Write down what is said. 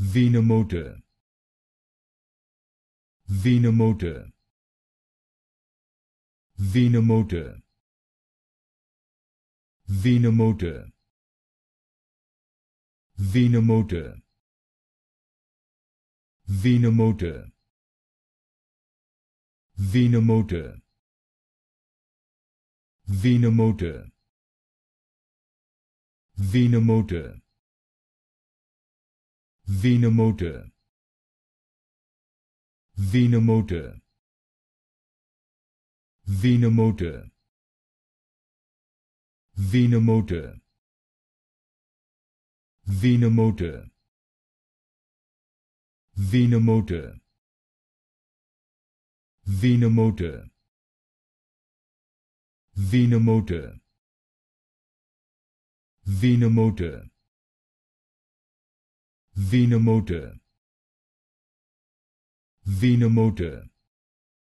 Vena Vena Vena motor. motor. motor. Vena motor. Vena motor. Vena motor. Vena motor. Vena Vena Vena motor. motor. motor. Vena motor. Vena motor. Vena motor. Vena motor. Venomotor Venomotor